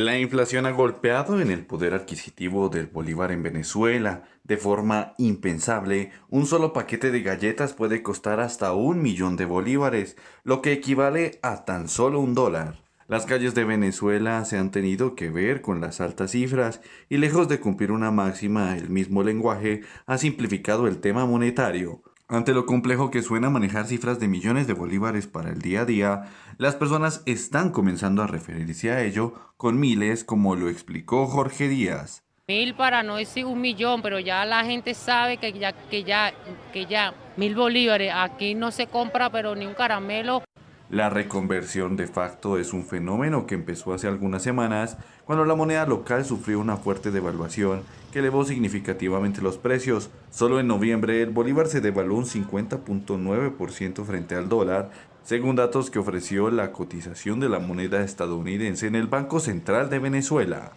La inflación ha golpeado en el poder adquisitivo del bolívar en Venezuela. De forma impensable, un solo paquete de galletas puede costar hasta un millón de bolívares, lo que equivale a tan solo un dólar. Las calles de Venezuela se han tenido que ver con las altas cifras y lejos de cumplir una máxima, el mismo lenguaje ha simplificado el tema monetario. Ante lo complejo que suena manejar cifras de millones de bolívares para el día a día, las personas están comenzando a referirse a ello con miles, como lo explicó Jorge Díaz. Mil para no decir un millón, pero ya la gente sabe que ya, que ya, que ya mil bolívares aquí no se compra, pero ni un caramelo la reconversión de facto es un fenómeno que empezó hace algunas semanas cuando la moneda local sufrió una fuerte devaluación que elevó significativamente los precios. Solo en noviembre el bolívar se devaluó un 50.9% frente al dólar, según datos que ofreció la cotización de la moneda estadounidense en el Banco Central de Venezuela.